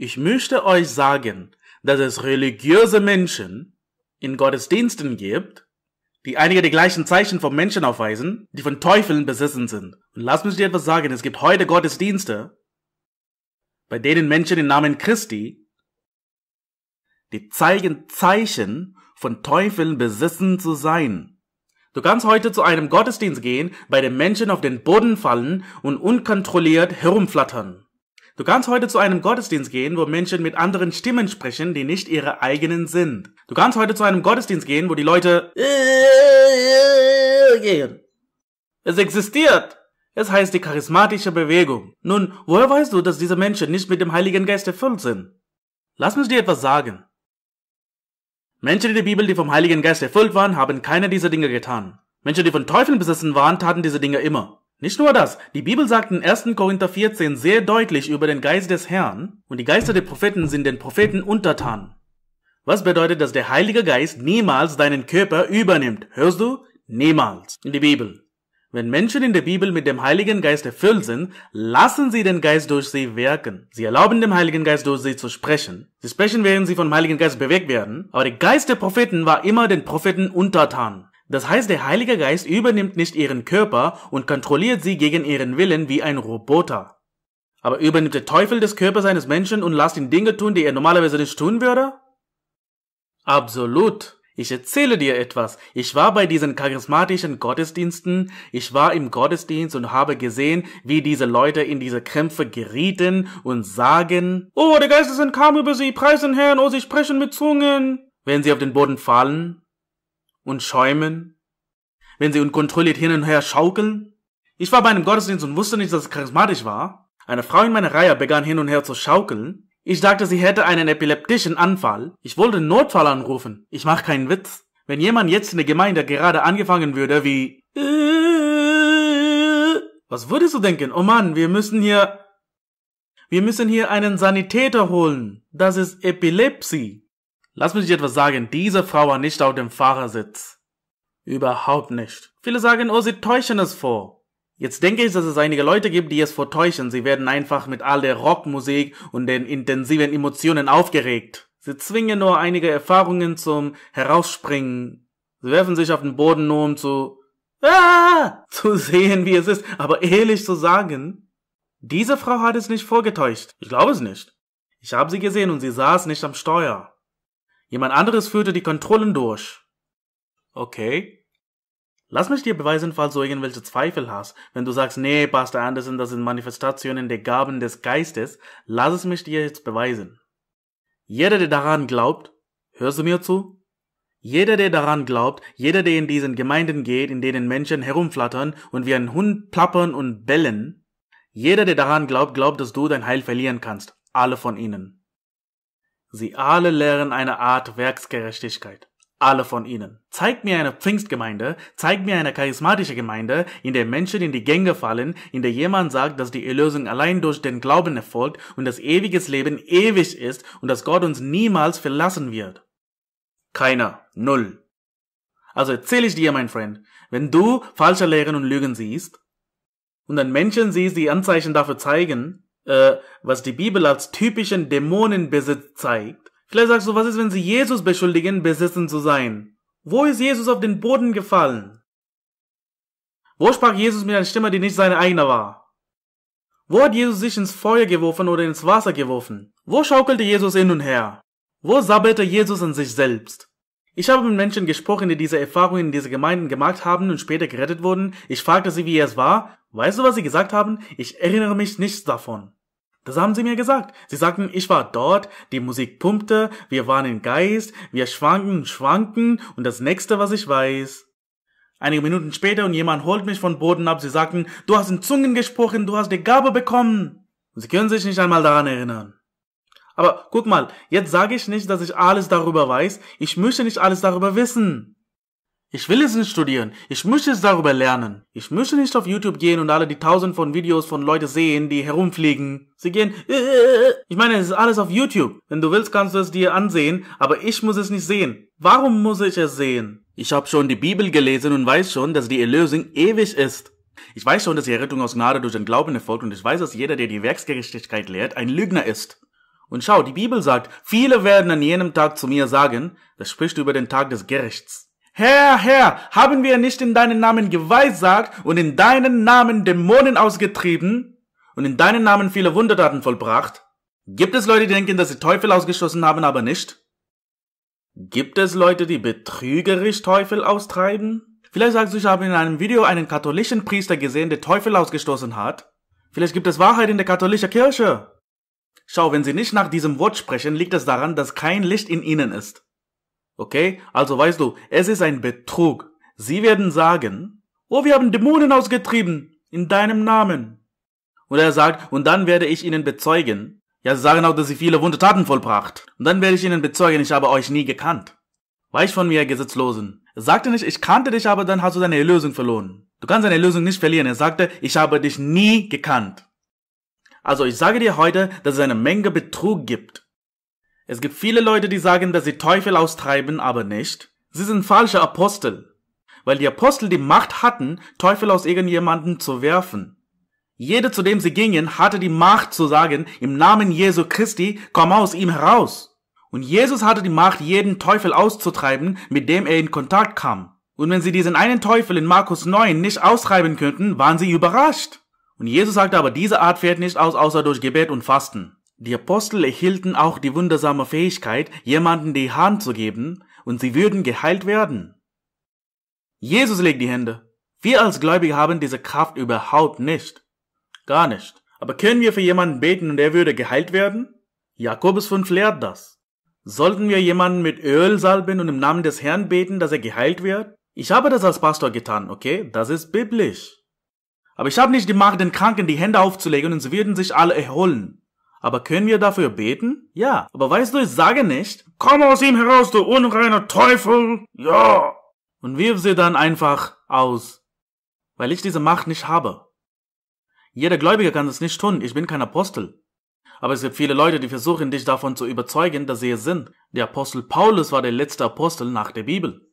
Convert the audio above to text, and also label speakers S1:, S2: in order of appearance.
S1: Ich möchte euch sagen, dass es religiöse Menschen in Gottesdiensten gibt, die einige der gleichen Zeichen von Menschen aufweisen, die von Teufeln besessen sind. Und lass mich dir etwas sagen, es gibt heute Gottesdienste, bei denen Menschen im Namen Christi, die zeigen Zeichen von Teufeln besessen zu sein. Du kannst heute zu einem Gottesdienst gehen, bei dem Menschen auf den Boden fallen und unkontrolliert herumflattern. Du kannst heute zu einem Gottesdienst gehen, wo Menschen mit anderen Stimmen sprechen, die nicht ihre eigenen sind. Du kannst heute zu einem Gottesdienst gehen, wo die Leute gehen. Es existiert. Es heißt die charismatische Bewegung. Nun, woher weißt du, dass diese Menschen nicht mit dem Heiligen Geist erfüllt sind? Lass mich dir etwas sagen. Menschen in der Bibel, die vom Heiligen Geist erfüllt waren, haben keine dieser Dinge getan. Menschen, die von Teufeln besessen waren, taten diese Dinge immer. Nicht nur das, die Bibel sagt in 1. Korinther 14 sehr deutlich über den Geist des Herrn und die Geister der Propheten sind den Propheten untertan. Was bedeutet, dass der Heilige Geist niemals deinen Körper übernimmt? Hörst du? Niemals. In die Bibel. Wenn Menschen in der Bibel mit dem Heiligen Geist erfüllt sind, lassen sie den Geist durch sie wirken. Sie erlauben dem Heiligen Geist durch sie zu sprechen. Sie sprechen, während sie vom Heiligen Geist bewegt werden. Aber der Geist der Propheten war immer den Propheten untertan. Das heißt, der Heilige Geist übernimmt nicht ihren Körper und kontrolliert sie gegen ihren Willen wie ein Roboter. Aber übernimmt der Teufel des Körpers eines Menschen und lasst ihn Dinge tun, die er normalerweise nicht tun würde? Absolut. Ich erzähle dir etwas. Ich war bei diesen charismatischen Gottesdiensten, ich war im Gottesdienst und habe gesehen, wie diese Leute in diese Krämpfe gerieten und sagen, Oh, der Geist ist entkam über sie, preisen Herrn, oh, sie sprechen mit Zungen, wenn sie auf den Boden fallen und schäumen, wenn sie unkontrolliert hin und her schaukeln? Ich war bei einem Gottesdienst und wusste nicht, dass es charismatisch war. Eine Frau in meiner Reihe begann hin und her zu schaukeln. Ich dachte, sie hätte einen epileptischen Anfall. Ich wollte Notfall anrufen. Ich mach keinen Witz. Wenn jemand jetzt in der Gemeinde gerade angefangen würde wie Was würdest du denken? Oh Mann, wir müssen hier wir müssen hier einen Sanitäter holen. Das ist Epilepsie. Lass mich dir etwas sagen, diese Frau war nicht auf dem Fahrersitz. Überhaupt nicht. Viele sagen, oh, sie täuschen es vor. Jetzt denke ich, dass es einige Leute gibt, die es vortäuschen. Sie werden einfach mit all der Rockmusik und den intensiven Emotionen aufgeregt. Sie zwingen nur einige Erfahrungen zum Herausspringen. Sie werfen sich auf den Boden, nur um zu, ah, zu sehen, wie es ist. Aber ehrlich zu sagen, diese Frau hat es nicht vorgetäuscht. Ich glaube es nicht. Ich habe sie gesehen und sie saß nicht am Steuer. Jemand anderes führte die Kontrollen durch. Okay. Lass mich dir beweisen, falls du irgendwelche Zweifel hast. Wenn du sagst, nee, Pastor Anderson, das sind Manifestationen der Gaben des Geistes, lass es mich dir jetzt beweisen. Jeder, der daran glaubt, hörst du mir zu? Jeder, der daran glaubt, jeder, der in diesen Gemeinden geht, in denen Menschen herumflattern und wie ein Hund plappern und bellen, jeder, der daran glaubt, glaubt, dass du dein Heil verlieren kannst. Alle von ihnen. Sie alle lehren eine Art Werksgerechtigkeit. Alle von ihnen. Zeig mir eine Pfingstgemeinde, zeig mir eine charismatische Gemeinde, in der Menschen in die Gänge fallen, in der jemand sagt, dass die Erlösung allein durch den Glauben erfolgt und das ewiges Leben ewig ist und dass Gott uns niemals verlassen wird. Keiner. Null. Also erzähle ich dir, mein Freund, wenn du falsche Lehren und Lügen siehst und dann Menschen siehst, die Anzeichen dafür zeigen, äh, was die Bibel als typischen Dämonenbesitz zeigt. Vielleicht sagst du, was ist, wenn sie Jesus beschuldigen, besessen zu sein? Wo ist Jesus auf den Boden gefallen? Wo sprach Jesus mit einer Stimme, die nicht seine eigene war? Wo hat Jesus sich ins Feuer geworfen oder ins Wasser geworfen? Wo schaukelte Jesus hin und her? Wo sabbelte Jesus an sich selbst? Ich habe mit Menschen gesprochen, die diese Erfahrungen in diese Gemeinden gemacht haben und später gerettet wurden. Ich fragte sie, wie es war. Weißt du, was sie gesagt haben? Ich erinnere mich nicht davon. Das haben sie mir gesagt. Sie sagten, ich war dort, die Musik pumpte, wir waren im Geist, wir schwanken schwanken und das nächste, was ich weiß. Einige Minuten später und jemand holt mich von Boden ab. Sie sagten, du hast in Zungen gesprochen, du hast die Gabe bekommen. Und sie können sich nicht einmal daran erinnern. Aber guck mal, jetzt sage ich nicht, dass ich alles darüber weiß. Ich möchte nicht alles darüber wissen. Ich will es nicht studieren. Ich möchte es darüber lernen. Ich möchte nicht auf YouTube gehen und alle die tausend von Videos von Leuten sehen, die herumfliegen. Sie gehen, äh, äh, äh. ich meine, es ist alles auf YouTube. Wenn du willst, kannst du es dir ansehen, aber ich muss es nicht sehen. Warum muss ich es sehen? Ich habe schon die Bibel gelesen und weiß schon, dass die Erlösung ewig ist. Ich weiß schon, dass die Errettung aus Gnade durch den Glauben erfolgt und ich weiß, dass jeder, der die Werksgerechtigkeit lehrt, ein Lügner ist. Und schau, die Bibel sagt, viele werden an jenem Tag zu mir sagen, das spricht über den Tag des Gerichts. Herr, Herr, haben wir nicht in deinen Namen geweissagt und in deinen Namen Dämonen ausgetrieben und in deinen Namen viele Wundertaten vollbracht? Gibt es Leute, die denken, dass sie Teufel ausgeschossen haben, aber nicht? Gibt es Leute, die betrügerisch Teufel austreiben? Vielleicht sagst du, ich habe in einem Video einen katholischen Priester gesehen, der Teufel ausgestoßen hat. Vielleicht gibt es Wahrheit in der katholischen Kirche. Schau, wenn sie nicht nach diesem Wort sprechen, liegt es daran, dass kein Licht in ihnen ist. Okay? Also weißt du, es ist ein Betrug. Sie werden sagen, oh, wir haben Dämonen ausgetrieben in deinem Namen. Und er sagt, und dann werde ich ihnen bezeugen. Ja, sie sagen auch, dass sie viele Wundertaten vollbracht. Und dann werde ich ihnen bezeugen, ich habe euch nie gekannt. Weich von mir, Gesetzlosen. Er sagte nicht, ich kannte dich, aber dann hast du deine Erlösung verloren. Du kannst deine Erlösung nicht verlieren. Er sagte, ich habe dich nie gekannt. Also ich sage dir heute, dass es eine Menge Betrug gibt. Es gibt viele Leute, die sagen, dass sie Teufel austreiben, aber nicht. Sie sind falsche Apostel, weil die Apostel die Macht hatten, Teufel aus irgendjemanden zu werfen. Jeder, zu dem sie gingen, hatte die Macht zu sagen, im Namen Jesu Christi, komm aus ihm heraus. Und Jesus hatte die Macht, jeden Teufel auszutreiben, mit dem er in Kontakt kam. Und wenn sie diesen einen Teufel in Markus 9 nicht austreiben könnten, waren sie überrascht. Und Jesus sagte aber, diese Art fährt nicht aus, außer durch Gebet und Fasten. Die Apostel erhielten auch die wundersame Fähigkeit, jemanden die Hand zu geben, und sie würden geheilt werden. Jesus legt die Hände. Wir als Gläubige haben diese Kraft überhaupt nicht. Gar nicht. Aber können wir für jemanden beten und er würde geheilt werden? Jakobus 5 lehrt das. Sollten wir jemanden mit Öl salben und im Namen des Herrn beten, dass er geheilt wird? Ich habe das als Pastor getan, okay? Das ist biblisch. Aber ich habe nicht die Macht, den Kranken die Hände aufzulegen und sie würden sich alle erholen. Aber können wir dafür beten? Ja. Aber weißt du, ich sage nicht, komm aus ihm heraus, du unreiner Teufel! Ja! Und wirf sie dann einfach aus. Weil ich diese Macht nicht habe. Jeder Gläubige kann das nicht tun, ich bin kein Apostel. Aber es gibt viele Leute, die versuchen, dich davon zu überzeugen, dass sie es sind. Der Apostel Paulus war der letzte Apostel nach der Bibel.